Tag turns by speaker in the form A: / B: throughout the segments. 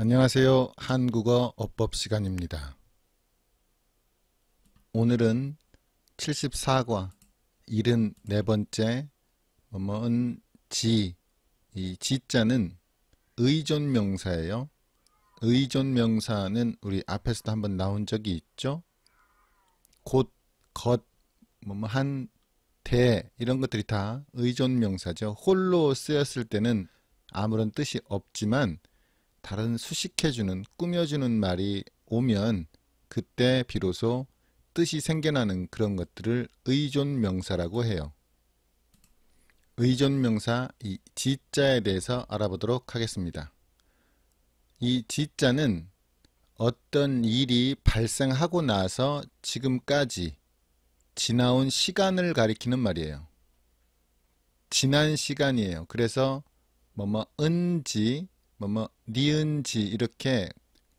A: 안녕하세요. 한국어 어법 시간입니다. 오늘은 74과 74번째 뭐뭐은 지, 이 지자는 의존 명사예요. 의존 명사는 우리 앞에서도 한번 나온 적이 있죠. 곧, 겉, 뭐뭐한, 대 이런 것들이 다 의존 명사죠. 홀로 쓰였을 때는 아무런 뜻이 없지만 다른 수식해주는, 꾸며주는 말이 오면 그때 비로소 뜻이 생겨나는 그런 것들을 의존 명사라고 해요. 의존 명사 이 지자에 대해서 알아보도록 하겠습니다. 이 지자는 어떤 일이 발생하고 나서 지금까지 지나온 시간을 가리키는 말이에요. 지난 시간이에요. 그래서 뭐 뭐 은지 뭐뭐 니은지 이렇게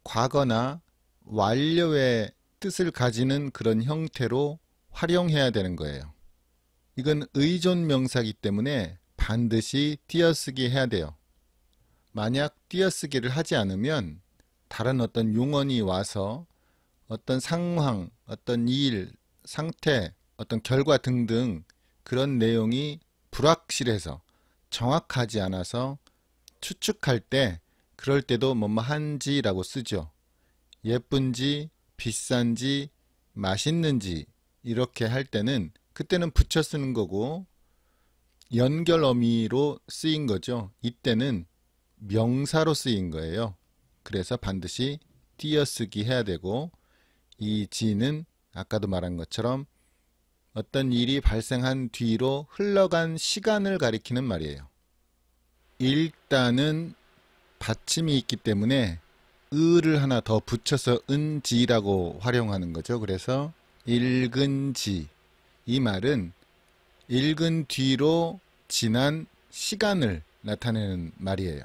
A: 과거나 완료의 뜻을 가지는 그런 형태로 활용해야 되는 거예요. 이건 의존 명사기 때문에 반드시 띄어쓰기 해야 돼요. 만약 띄어쓰기를 하지 않으면 다른 어떤 용언이 와서 어떤 상황, 어떤 일, 상태, 어떤 결과 등등 그런 내용이 불확실해서 정확하지 않아서 추측할 때 그럴 때도 뭐뭐 한지라고 쓰죠. 예쁜지, 비싼지, 맛있는지 이렇게 할 때는 그때는 붙여 쓰는 거고 연결 어미로 쓰인 거죠. 이때는 명사로 쓰인 거예요. 그래서 반드시 띄어쓰기 해야 되고 이 지는 아까도 말한 것처럼 어떤 일이 발생한 뒤로 흘러간 시간을 가리키는 말이에요. 일단은 받침이 있기 때문에 을을 하나 더 붙여서 은지라고 활용하는 거죠. 그래서 읽은지 이 말은 읽은 뒤로 지난 시간을 나타내는 말이에요.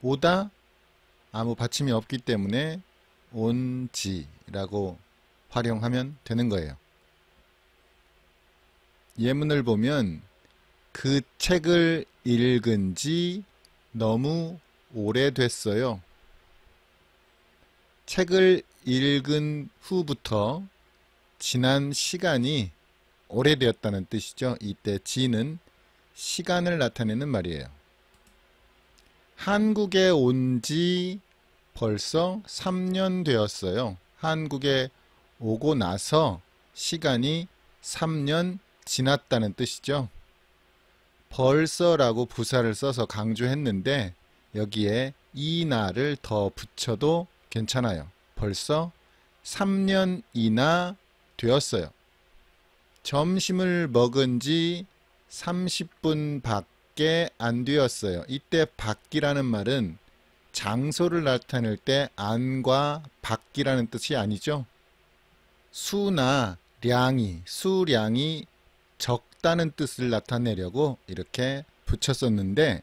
A: 오다 아무 받침이 없기 때문에 온지라고 활용하면 되는 거예요. 예문을 보면 그 책을 읽은 지 너무 오래됐어요. 책을 읽은 후부터 지난 시간이 오래되었다는 뜻이죠. 이때 지는 시간을 나타내는 말이에요. 한국에 온 지 벌써 3년 되었어요. 한국에 오고 나서 시간이 3년 지났다는 뜻이죠. 벌써라고 부사를 써서 강조했는데 여기에 이나를 더 붙여도 괜찮아요. 벌써 3년이나 되었어요. 점심을 먹은 지 30분 밖에 안 되었어요. 이때 밖이라는 말은 장소를 나타낼 때 안과 밖이라는 뜻이 아니죠. 수나 량이, 수량이 적 없다는 뜻을 나타내려고 이렇게 붙였었는데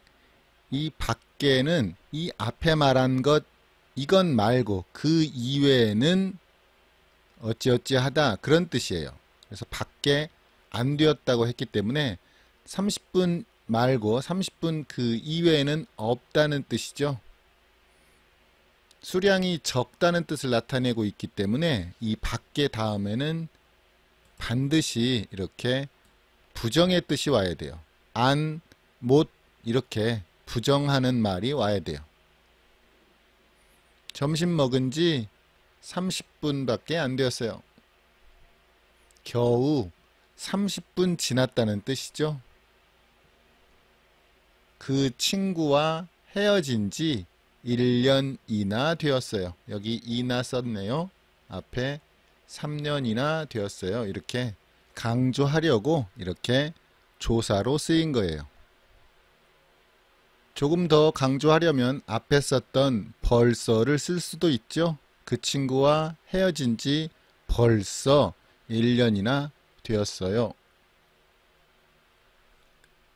A: 이 밖에는 이 앞에 말한 것 이건 말고 그 이외에는 어찌어찌 하다 그런 뜻이에요. 그래서 밖에 안 되었다고 했기 때문에 30분 말고 30분 그 이외에는 없다는 뜻이죠. 수량이 적다는 뜻을 나타내고 있기 때문에 이 밖에 다음에는 반드시 이렇게 부정의 뜻이 와야 돼요. 안, 못 이렇게 부정하는 말이 와야 돼요. 점심 먹은 지 30분밖에 안 되었어요. 겨우 30분 지났다는 뜻이죠. 그 친구와 헤어진 지 1년이나 되었어요. 여기 이나 썼네요. 앞에 3년이나 되었어요. 이렇게 강조하려고 이렇게 조사로 쓰인 거예요. 조금 더 강조하려면 앞에 썼던 벌써를 쓸 수도 있죠. 그 친구와 헤어진 지 벌써 1년이나 되었어요.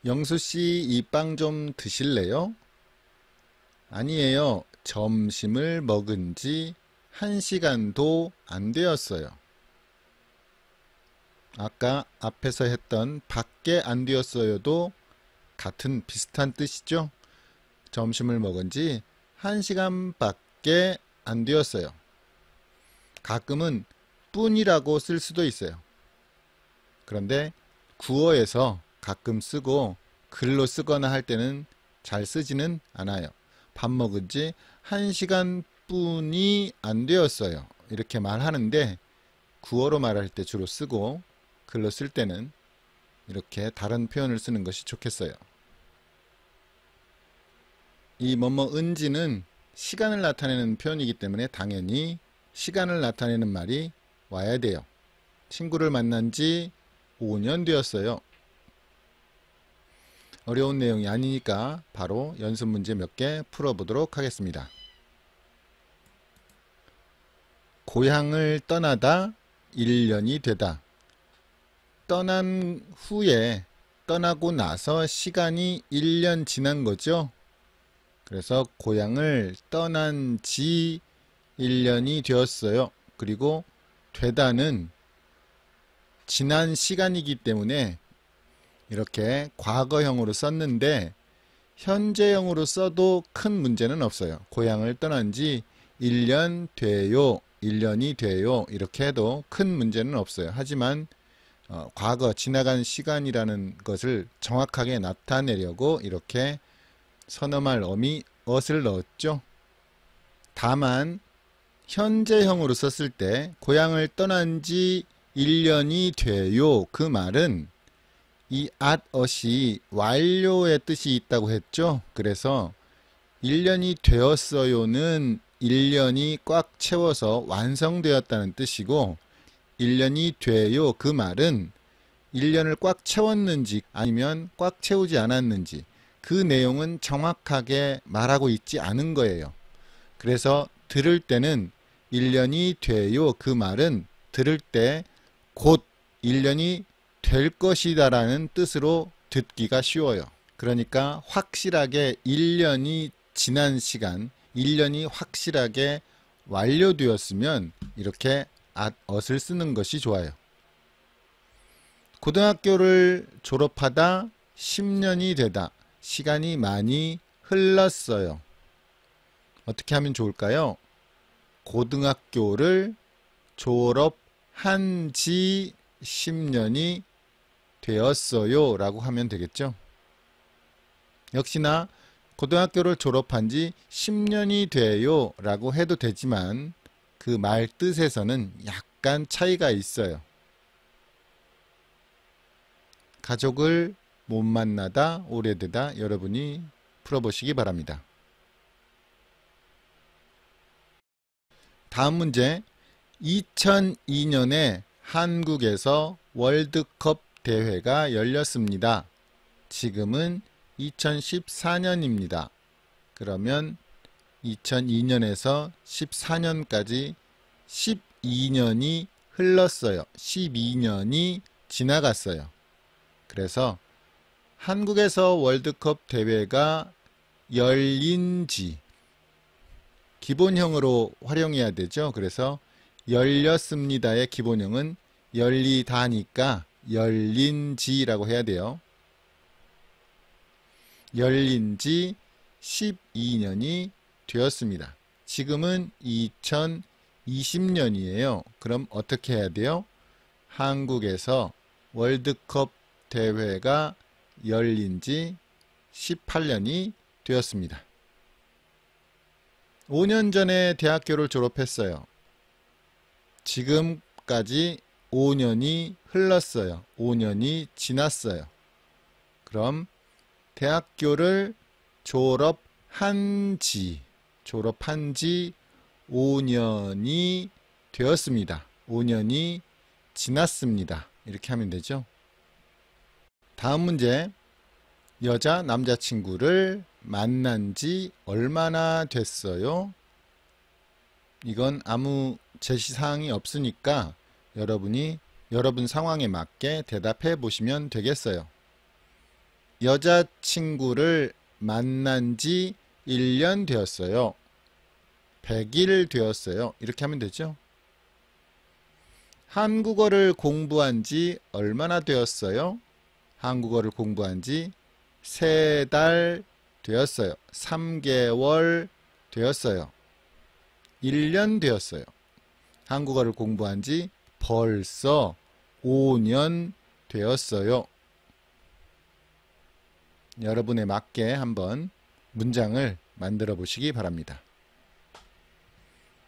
A: 영수씨 이 빵 좀 드실래요? 아니에요. 점심을 먹은 지 1시간도 안 되었어요. 아까 앞에서 했던 밖에 안되었어요도 같은 비슷한 뜻이죠. 점심을 먹은 지 1시간 밖에 안 되었어요. 가끔은 뿐이라고 쓸 수도 있어요. 그런데 구어에서 가끔 쓰고 글로 쓰거나 할 때는 잘 쓰지는 않아요. 밥 먹은 지 1시간 뿐이 안 되었어요. 이렇게 말하는데 구어로 말할 때 주로 쓰고 글로 쓸 때는 이렇게 다른 표현을 쓰는 것이 좋겠어요. 이 뭐뭐 은지는 시간을 나타내는 표현이기 때문에 당연히 시간을 나타내는 말이 와야 돼요. 친구를 만난 지 5년 되었어요. 어려운 내용이 아니니까 바로 연습 문제 몇 개 풀어보도록 하겠습니다. 고향을 떠나다 1년이 되다 떠난 후에 떠나고 나서 시간이 1년 지난 거죠. 그래서 고향을 떠난 지 1년이 되었어요. 그리고 되다는 지난 시간이기 때문에 이렇게 과거형으로 썼는데 현재형으로 써도 큰 문제는 없어요. 고향을 떠난 지 1년 돼요. 1년이 돼요. 이렇게 해도 큰 문제는 없어요. 하지만 어, 과거 지나간 시간이라는 것을 정확하게 나타내려고 이렇게 선언할 어미 어을 넣었죠. 다만 현재형으로 썼을 때 고향을 떠난 지 1년이 돼요 그 말은 이 at어시 완료의 뜻이 있다고 했죠. 그래서 1년이 되었어요는 1년이 꽉 채워서 완성되었다는 뜻이고 1년이 돼요. 그 말은 1년을 꽉 채웠는지 아니면 꽉 채우지 않았는지 그 내용은 정확하게 말하고 있지 않은 거예요. 그래서 들을 때는 1년이 돼요. 그 말은 들을 때 곧 1년이 될 것이다 라는 뜻으로 듣기가 쉬워요. 그러니까 확실하게 1년이 지난 시간, 1년이 확실하게 완료되었으면 이렇게 앗 엇을 쓰는 것이 좋아요. 고등학교를 졸업하다 10년이 되다 시간이 많이 흘렀어요. 어떻게 하면 좋을까요? 고등학교를 졸업한 지 10년이 되었어요 라고 하면 되겠죠. 역시나 고등학교를 졸업한 지 10년이 돼요 라고 해도 되지만 그말 뜻에서는 약간 차이가 있어요. 가족을 못 만나다 오래되다 여러분이 풀어보시기 바랍니다. 다음 문제 2002년에 한국에서 월드컵 대회가 열렸습니다. 지금은 2014년입니다. 그러면 2002년에서 14년까지 12년이 흘렀어요. 12년이 지나갔어요. 그래서 한국에서 월드컵 대회가 열린지 기본형으로 활용해야 되죠. 그래서 열렸습니다의 기본형은 열리다니까 열린지라고 해야 돼요. 열린지 12년이 되었습니다. 지금은 2020년이에요. 그럼 어떻게 해야 돼요? 한국에서 월드컵 대회가 열린 지 18년이 되었습니다. 5년 전에 대학교를 졸업했어요. 지금까지 5년이 흘렀어요. 5년이 지났어요. 그럼 대학교를 졸업한 지 졸업한 지 5년이 되었습니다. 5년이 지났습니다. 이렇게 하면 되죠. 다음 문제. 여자 남자친구를 만난 지 얼마나 됐어요? 이건 아무 제시사항이 없으니까 여러분이 여러분 상황에 맞게 대답해 보시면 되겠어요. 여자친구를 만난 지 1년 되었어요. 100일 되었어요. 이렇게 하면 되죠. 한국어를 공부한 지 얼마나 되었어요? 한국어를 공부한 지세달 되었어요. 3개월 되었어요. 1년 되었어요. 한국어를 공부한 지 벌써 5년 되었어요. 여러분에 맞게 한번 문장을 만들어 보시기 바랍니다.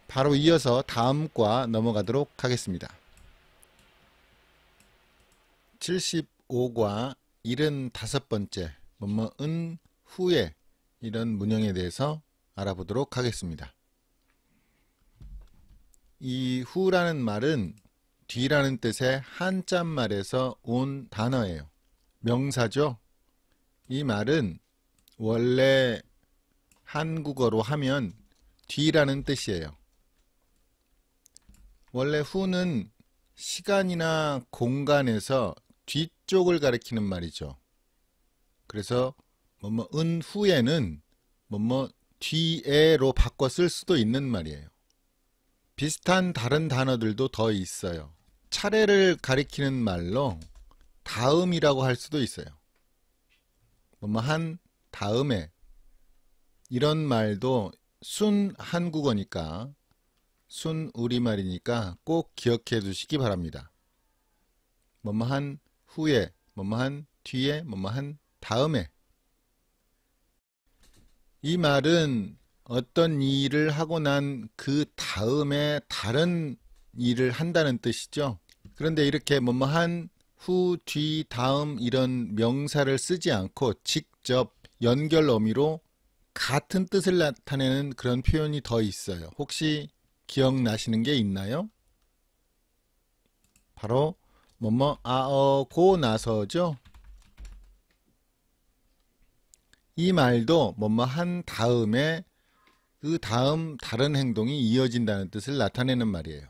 A: 바로 이어서 다음 과 넘어가도록 하겠습니다. 75과 75번째 뭐뭐은 후에 이런 문형에 대해서 알아보도록 하겠습니다. 이 후라는 말은 뒤라는 뜻의 한자말에서 온 단어예요. 명사죠. 이 말은 원래 한국어로 하면 뒤라는 뜻이에요. 원래 후는 시간이나 공간에서 뒤쪽을 가리키는 말이죠. 그래서 뭐뭐 은 후에는 뭐뭐 뒤에로 바꿔 쓸 수도 있는 말이에요. 비슷한 다른 단어들도 더 있어요. 차례를 가리키는 말로 다음이라고 할 수도 있어요. 뭐뭐 한 다음에 이런 말도 순 한국어니까 순 우리말이니까 꼭 기억해 두시기 바랍니다. 뭐뭐한 후에, 뭐뭐한 뒤에, 뭐뭐한 다음에 이 말은 어떤 일을 하고 난 그 다음에 다른 일을 한다는 뜻이죠. 그런데 이렇게 뭐뭐한 후, 뒤, 다음 이런 명사를 쓰지 않고 직접 연결 어미로 같은 뜻을 나타내는 그런 표현이 더 있어요. 혹시 기억나시는 게 있나요? 바로 뭐 뭐 아 어 고 나서죠. 이 말도 뭐 뭐 한 다음에 그 다음 다른 행동이 이어진다는 뜻을 나타내는 말이에요.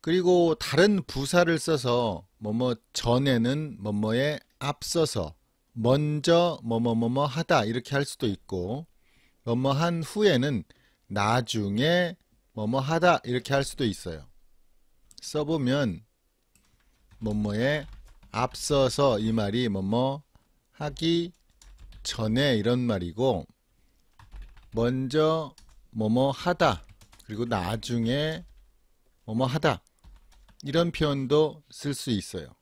A: 그리고 다른 부사를 써서 뭐 뭐 전에는 뭐뭐에 앞서서 먼저 뭐뭐뭐뭐 하다 이렇게 할 수도 있고 뭐뭐 한 후에는 나중에 뭐뭐 하다 이렇게 할 수도 있어요. 써보면 뭐뭐에 앞서서 이 말이 뭐뭐 하기 전에 이런 말이고 먼저 뭐뭐 하다 그리고 나중에 뭐뭐 하다 이런 표현도 쓸 수 있어요.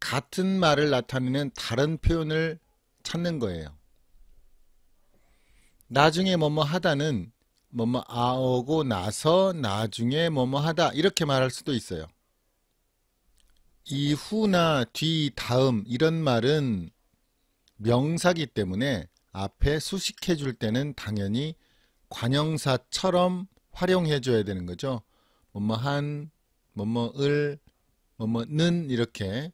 A: 같은 말을 나타내는 다른 표현을 찾는 거예요. 나중에 뭐뭐 하다는 뭐뭐 아오고 나서 나중에 뭐뭐 하다 이렇게 말할 수도 있어요. 이후나 뒤, 다음 이런 말은 명사기 때문에 앞에 수식해 줄 때는 당연히 관형사처럼 활용해 줘야 되는 거죠. 뭐뭐한, 뭐뭐을, 뭐뭐는 이렇게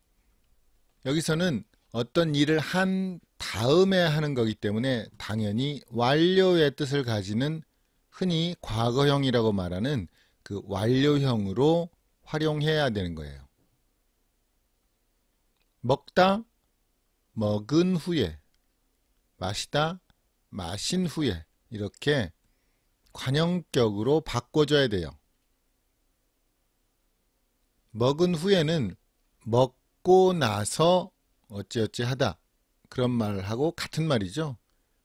A: 여기서는 어떤 일을 한 다음에 하는 거기 때문에 당연히 완료의 뜻을 가지는 흔히 과거형이라고 말하는 그 완료형으로 활용해야 되는 거예요. 먹다, 먹은 후에, 마시다, 마신 후에 이렇게 관형격으로 바꿔줘야 돼요. 먹은 후에는 먹 듣고 나서 어찌어찌 하다 그런 말하고 같은 말이죠.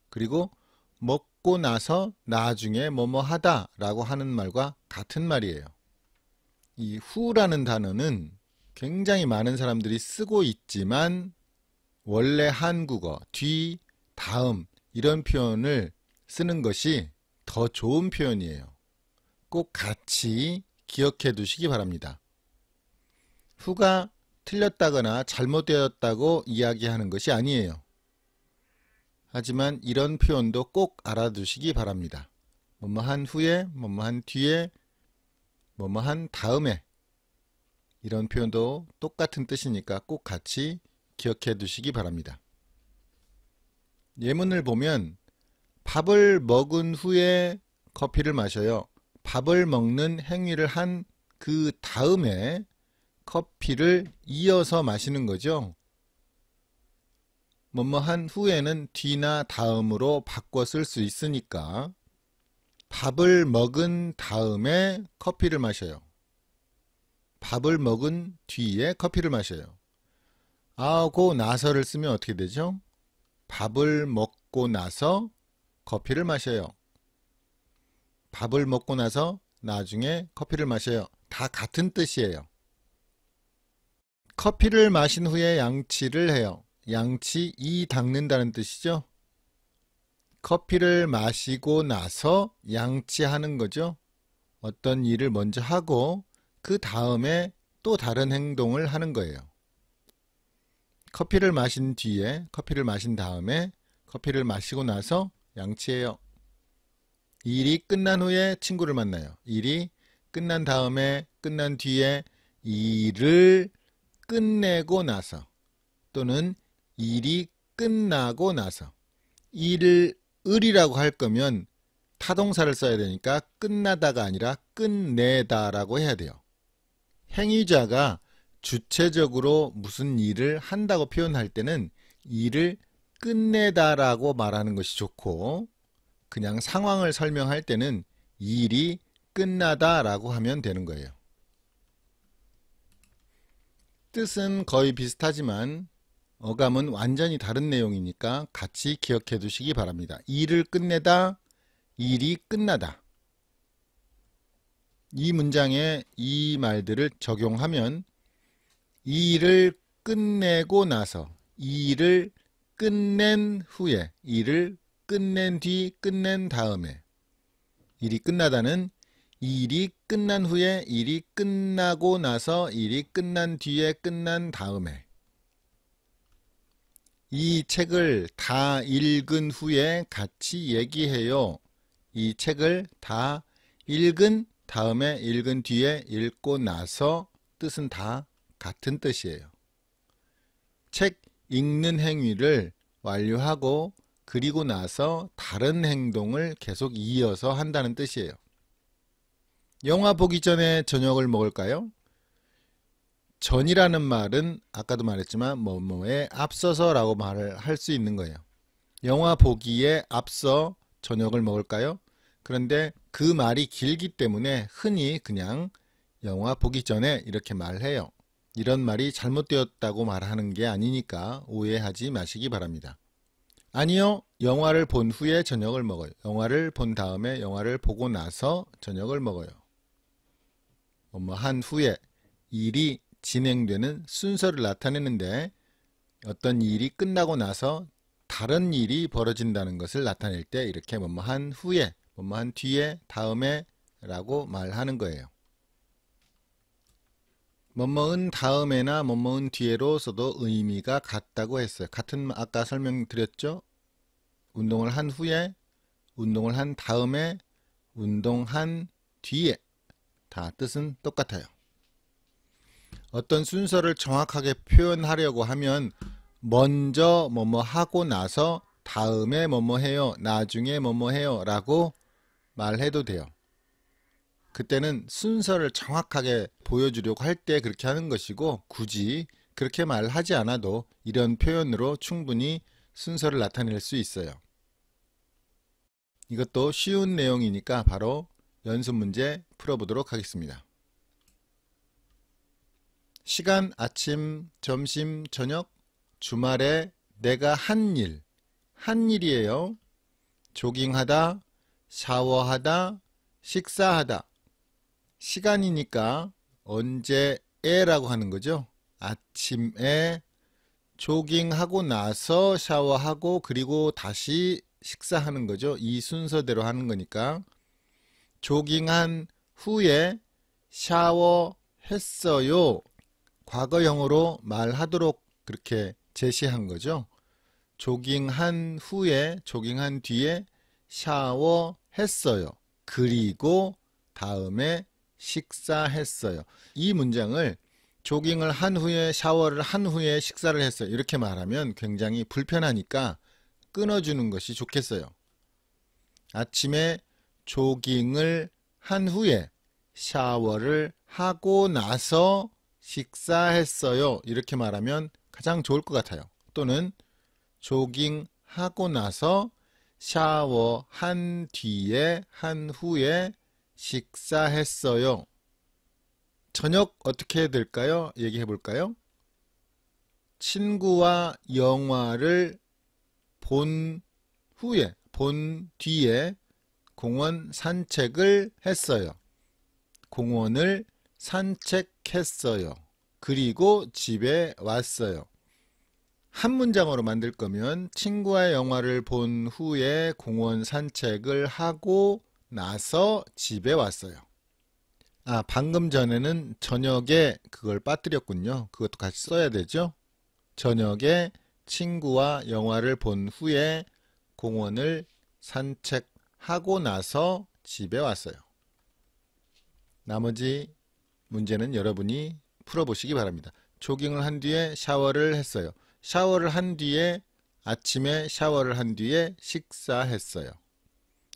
A: 그리고 먹고 나서 나중에 뭐뭐 하다라고 하는 말과 같은 말이에요. 이 후라는 단어는 굉장히 많은 사람들이 쓰고 있지만 원래 한국어 뒤, 다음 이런 표현을 쓰는 것이 더 좋은 표현이에요. 꼭 같이 기억해 두시기 바랍니다. 후가 틀렸다거나 잘못되었다고 이야기하는 것이 아니에요. 하지만 이런 표현도 꼭 알아두시기 바랍니다. 뭐뭐한 후에, 뭐뭐한 뒤에, 뭐뭐한 다음에 이런 표현도 똑같은 뜻이니까 꼭 같이 기억해 두시기 바랍니다. 예문을 보면 밥을 먹은 후에 커피를 마셔요. 밥을 먹는 행위를 한 그 다음에 커피를 이어서 마시는 거죠. 뭐뭐한 후에는 뒤나 다음으로 바꿔 쓸 수 있으니까 밥을 먹은 다음에 커피를 마셔요. 밥을 먹은 뒤에 커피를 마셔요. 아고 나서를 쓰면 어떻게 되죠? 밥을 먹고 나서 커피를 마셔요. 밥을 먹고 나서 나중에 커피를 마셔요. 다 같은 뜻이에요. 커피를 마신 후에 양치를 해요. 양치 이 닦는다는 뜻이죠. 커피를 마시고 나서 양치하는 거죠. 어떤 일을 먼저 하고 그 다음에 또 다른 행동을 하는 거예요. 커피를 마신 뒤에 커피를 마신 다음에 커피를 마시고 나서 양치해요. 일이 끝난 후에 친구를 만나요. 일이 끝난 다음에 끝난 뒤에 일을 끝내고 나서 또는 일이 끝나고 나서 일을 을이라고 할 거면 타동사를 써야 되니까 끝나다가 아니라 끝내다라고 해야 돼요. 행위자가 주체적으로 무슨 일을 한다고 표현할 때는 일을 끝내다라고 말하는 것이 좋고 그냥 상황을 설명할 때는 일이 끝나다라고 하면 되는 거예요. 뜻은 거의 비슷하지만 어감은 완전히 다른 내용이니까 같이 기억해 두시기 바랍니다. 일을 끝내다, 일이 끝나다. 이 문장에 이 말들을 적용하면 이 일을 끝내고 나서 이 일을 끝낸 후에 일을 끝낸 뒤 끝낸 다음에 일이 끝나다는 일이 끝난 후에 일이 끝나고 나서 일이 끝난 뒤에 끝난 다음에 이 책을 다 읽은 후에 같이 얘기해요. 이 책을 다 읽은 다음에 읽은 뒤에 읽고 나서 뜻은 다 같은 뜻이에요. 책 읽는 행위를 완료하고 그리고 나서 다른 행동을 계속 이어서 한다는 뜻이에요. 영화 보기 전에 저녁을 먹을까요? 전이라는 말은 아까도 말했지만 뭐뭐에 앞서서라고 말을 할 수 있는 거예요. 영화 보기에 앞서 저녁을 먹을까요? 그런데 그 말이 길기 때문에 흔히 그냥 영화 보기 전에 이렇게 말해요. 이런 말이 잘못되었다고 말하는 게 아니니까 오해하지 마시기 바랍니다. 아니요. 영화를 본 후에 저녁을 먹어요. 영화를 본 다음에 영화를 보고 나서 저녁을 먹어요. 뭐한 후에 일이 진행되는 순서를 나타내는데 어떤 일이 끝나고 나서 다른 일이 벌어진다는 것을 나타낼 때 이렇게 뭐뭐한 후에 뭐뭐한 뒤에 다음에 라고 말하는 거예요. 뭐뭐은 다음에나 뭐뭐은 뒤에로서도 의미가 같다고 했어요. 같은 아까 설명드렸죠? 운동을 한 후에 운동을 한 다음에 운동한 뒤에 다 뜻은 똑같아요. 어떤 순서를 정확하게 표현하려고 하면 먼저 뭐뭐 하고 나서 다음에 뭐뭐 해요, 나중에 뭐뭐 해요 라고 말해도 돼요. 그때는 순서를 정확하게 보여주려고 할 때 그렇게 하는 것이고 굳이 그렇게 말하지 않아도 이런 표현으로 충분히 순서를 나타낼 수 있어요. 이것도 쉬운 내용이니까 바로 연습 문제 풀어보도록 하겠습니다. 시간 아침, 점심, 저녁, 주말에 내가 한 일, 한 일이에요. 조깅하다, 샤워하다, 식사하다. 시간이니까 언제에라고 하는 거죠. 아침에 조깅하고 나서 샤워하고 그리고 다시 식사하는 거죠. 이 순서대로 하는 거니까 조깅한 후에 샤워했어요. 과거형으로 말하도록 그렇게 제시한 거죠. 조깅한 후에, 조깅한 뒤에 샤워했어요. 그리고 다음에 식사했어요. 이 문장을 조깅을 한 후에 샤워를 한 후에 식사를 했어요. 이렇게 말하면 굉장히 불편하니까 끊어주는 것이 좋겠어요. 아침에 조깅을 한 후에 샤워를 하고 나서 식사했어요. 이렇게 말하면 가장 좋을 것 같아요. 또는 조깅하고 나서 샤워한 뒤에 한 후에 식사했어요. 저녁 어떻게 될까요? 얘기해 볼까요? 친구와 영화를 본 후에, 본 뒤에 공원 산책을 했어요. 공원을 산책했어요. 그리고 집에 왔어요. 한 문장으로 만들 거면 친구와 영화를 본 후에 공원 산책을 하고 나서 집에 왔어요. 아, 방금 전에는 저녁에 그걸 빠뜨렸군요. 그것도 같이 써야 되죠? 저녁에 친구와 영화를 본 후에 공원을 산책 하고 나서 집에 왔어요. 나머지 문제는 여러분이 풀어보시기 바랍니다. 조깅을 한 뒤에 샤워를 했어요. 샤워를 한 뒤에 아침에 샤워를 한 뒤에 식사했어요.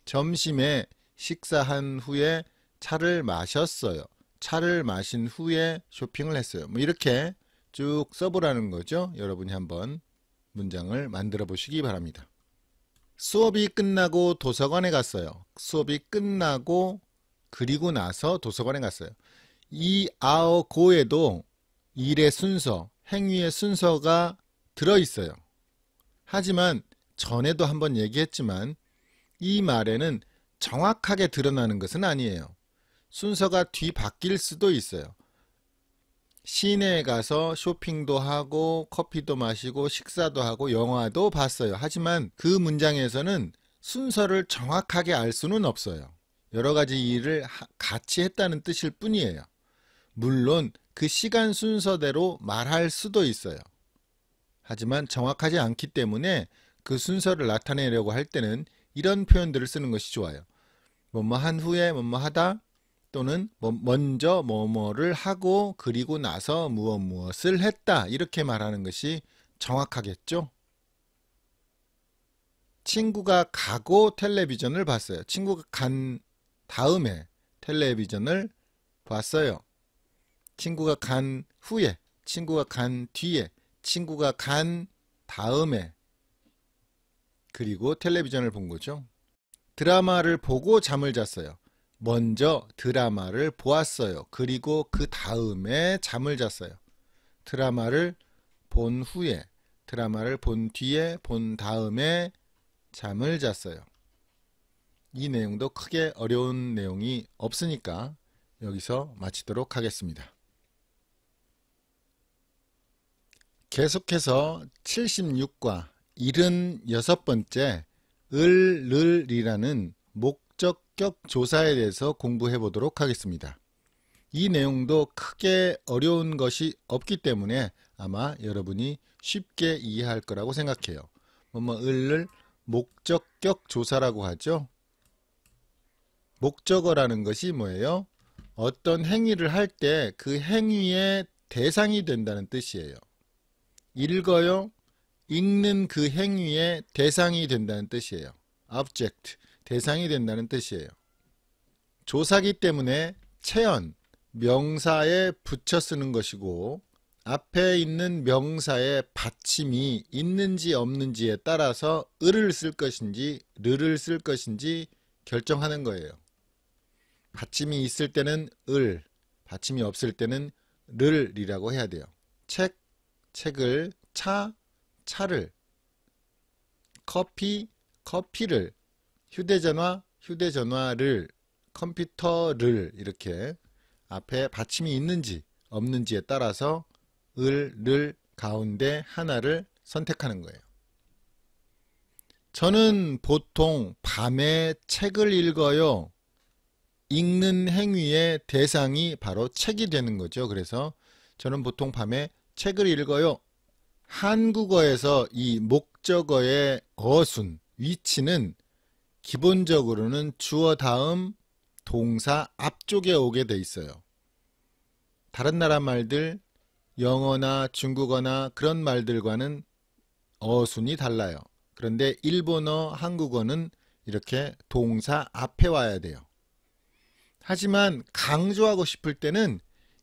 A: 점심에 식사한 후에 차를 마셨어요. 차를 마신 후에 쇼핑을 했어요. 뭐 이렇게 쭉 써보라는 거죠. 여러분이 한번 문장을 만들어 보시기 바랍니다. 수업이 끝나고 도서관에 갔어요. 수업이 끝나고 그리고 나서 도서관에 갔어요. 이 아어 고에도 일의 순서, 행위의 순서가 들어 있어요. 하지만 전에도 한번 얘기했지만 이 말에는 정확하게 드러나는 것은 아니에요. 순서가 뒤바뀔 수도 있어요. 시내에 가서 쇼핑도 하고 커피도 마시고 식사도 하고 영화도 봤어요. 하지만 그 문장에서는 순서를 정확하게 알 수는 없어요. 여러 가지 일을 같이 했다는 뜻일 뿐이에요. 물론 그 시간 순서대로 말할 수도 있어요. 하지만 정확하지 않기 때문에 그 순서를 나타내려고 할 때는 이런 표현들을 쓰는 것이 좋아요. 뭐 뭐 한 후에 뭐 뭐 하다 또는 뭐 먼저 뭐뭐를 하고 그리고 나서 무엇 무엇을 했다 이렇게 말하는 것이 정확하겠죠? 친구가 가고 텔레비전을 봤어요. 친구가 간 다음에 텔레비전을 봤어요. 친구가 간 후에, 친구가 간 뒤에, 친구가 간 다음에 그리고 텔레비전을 본 거죠. 드라마를 보고 잠을 잤어요. 먼저 드라마를 보았어요. 그리고 그 다음에 잠을 잤어요. 드라마를 본 후에, 드라마를 본 뒤에, 본 다음에 잠을 잤어요. 이 내용도 크게 어려운 내용이 없으니까 여기서 마치도록 하겠습니다. 계속해서 76과 76번째 을를이라는 목 성격 조사에 대해서 공부해 보도록 하겠습니다. 이 내용도 크게 어려운 것이 없기 때문에 아마 여러분이 쉽게 이해할 거라고 생각해요. 뭐 뭐을을 목적격 조사라고 하죠. 목적어라는 것이 뭐예요? 어떤 행위를 할 때 그 행위의 대상이 된다는 뜻이에요. 읽어요. 읽는 그 행위의 대상이 된다는 뜻이에요. object. 대상이 된다는 뜻이에요. 조사기 때문에 체언, 명사에 붙여 쓰는 것이고 앞에 있는 명사에 받침이 있는지 없는지에 따라서 을을 쓸 것인지 를을 쓸 것인지 결정하는 거예요. 받침이 있을 때는 을, 받침이 없을 때는 를이라고 해야 돼요. 책, 책을, 차, 차를, 커피, 커피를 휴대전화, 휴대전화를, 컴퓨터를 이렇게 앞에 받침이 있는지 없는지에 따라서 을, 를 가운데 하나를 선택하는 거예요. 저는 보통 밤에 책을 읽어요. 읽는 행위의 대상이 바로 책이 되는 거죠. 그래서 저는 보통 밤에 책을 읽어요. 한국어에서 이 목적어의 어순, 위치는 기본적으로는 주어 다음 동사 앞쪽에 오게 돼 있어요. 다른 나라 말들 영어나 중국어나 그런 말들과는 어순이 달라요. 그런데 일본어, 한국어는 이렇게 동사 앞에 와야 돼요. 하지만 강조하고 싶을 때는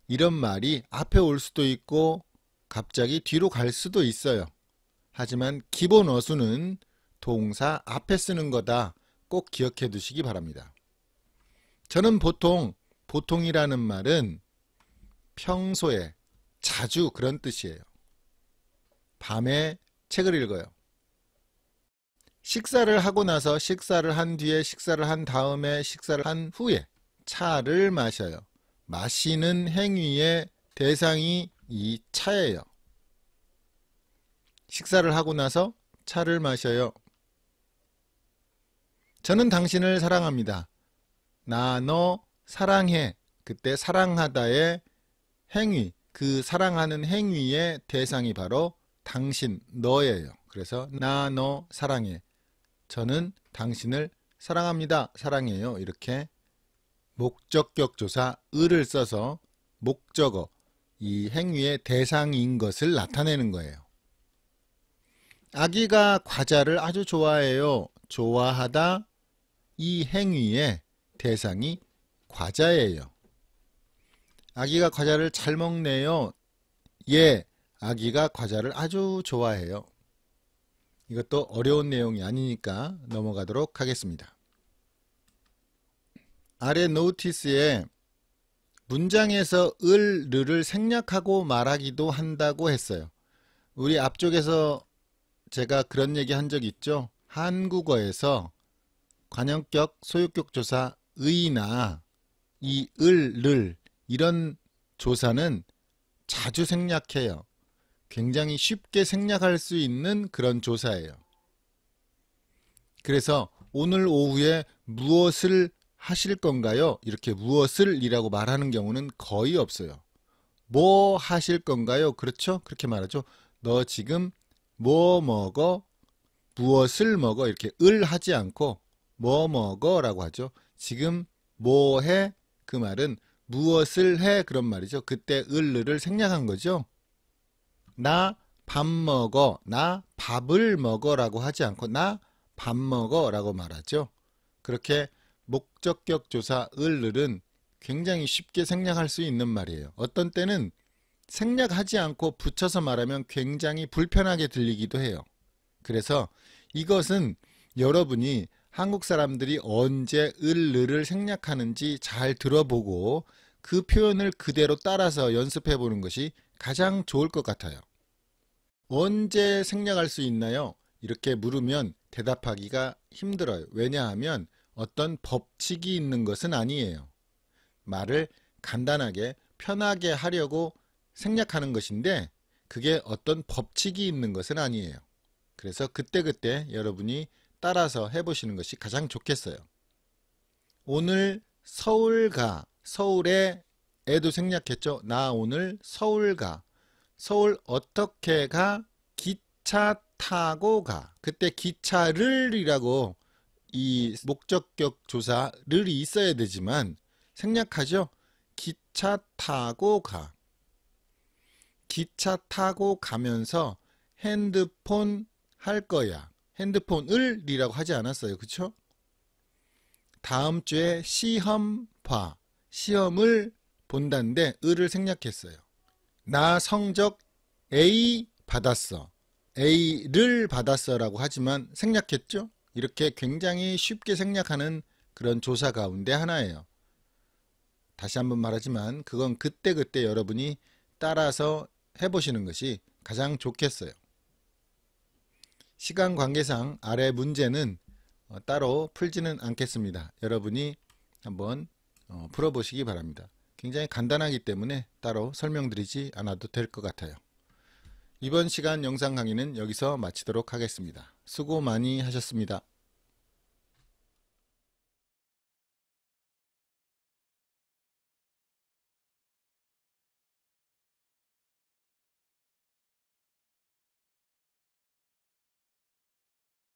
A: 이런 말이 앞에 올 수도 있고 갑자기 뒤로 갈 수도 있어요. 하지만 기본 어순은 동사 앞에 쓰는 거다 꼭 기억해 두시기 바랍니다. 저는 보통 보통이라는 말은 평소에 자주 그런 뜻이에요. 밤에 책을 읽어요. 식사를 하고 나서 식사를 한 뒤에 식사를 한 다음에 식사를 한 후에 차를 마셔요. 마시는 행위의 대상이 이 차예요. 식사를 하고 나서 차를 마셔요. 저는 당신을 사랑합니다. 나 너 사랑해. 그때 사랑하다의 행위, 그 사랑하는 행위의 대상이 바로 당신, 너예요. 그래서 나 너 사랑해. 저는 당신을 사랑합니다. 사랑해요. 이렇게 목적격 조사 을을 써서 목적어 이 행위의 대상인 것을 나타내는 거예요. 아기가 과자를 아주 좋아해요. 좋아하다 이 행위의 대상이 과자예요. 아기가 과자를 잘 먹네요. 예, 아기가 과자를 아주 좋아해요. 이것도 어려운 내용이 아니니까 넘어가도록 하겠습니다. 아래 노티스에 문장에서 을, 르를 생략하고 말하기도 한다고 했어요. 우리 앞쪽에서 제가 그런 얘기 한 적 있죠? 한국어에서 관형격, 소유격 조사 의나 이 을, 를 이런 조사는 자주 생략해요. 굉장히 쉽게 생략할 수 있는 그런 조사예요. 그래서 오늘 오후에 무엇을 하실 건가요? 이렇게 무엇을 이라고 말하는 경우는 거의 없어요. 뭐 하실 건가요? 그렇죠? 그렇게 말하죠. 너 지금 뭐 먹어? 무엇을 먹어? 이렇게 을 하지 않고 뭐 먹어라고 하죠. 지금 뭐 해? 그 말은 무엇을 해? 그런 말이죠. 그때 을르를 생략한 거죠. 나 밥 먹어. 나 밥을 먹어라고 하지 않고 나 밥 먹어라고 말하죠. 그렇게 목적격 조사 을르는 굉장히 쉽게 생략할 수 있는 말이에요. 어떤 때는 생략하지 않고 붙여서 말하면 굉장히 불편하게 들리기도 해요. 그래서 이것은 여러분이 한국 사람들이 언제 을, 르를 생략하는지 잘 들어보고 그 표현을 그대로 따라서 연습해 보는 것이 가장 좋을 것 같아요. 언제 생략할 수 있나요? 이렇게 물으면 대답하기가 힘들어요. 왜냐하면 어떤 법칙이 있는 것은 아니에요. 말을 간단하게 편하게 하려고 생략하는 것인데 그게 어떤 법칙이 있는 것은 아니에요. 그래서 그때그때 여러분이 따라서 해보시는 것이 가장 좋겠어요. 오늘 서울 가 서울에 애도 생략했죠. 나 오늘 서울 가 서울 어떻게 가 기차 타고 가 그때 기차를 이라고 이 목적격 조사 를 있어야 되지만 생략하죠. 기차 타고 가 기차 타고 가면서 핸드폰 할 거야. 핸드폰을이라고 하지 않았어요. 그쵸? 다음 주에 시험 봐. 시험을 본다는데 을을 생략했어요. 나 성적 A 받았어. A를 받았어라고 하지만 생략했죠? 이렇게 굉장히 쉽게 생략하는 그런 조사 가운데 하나예요. 다시 한번 말하지만 그건 그때그때 그때 여러분이 따라서 해보시는 것이 가장 좋겠어요. 시간 관계상 아래 문제는 어, 따로 풀지는 않겠습니다. 여러분이 한번 어, 풀어보시기 바랍니다. 굉장히 간단하기 때문에 따로 설명드리지 않아도 될 것 같아요. 이번 시간 영상 강의는 여기서 마치도록 하겠습니다. 수고 많이 하셨습니다.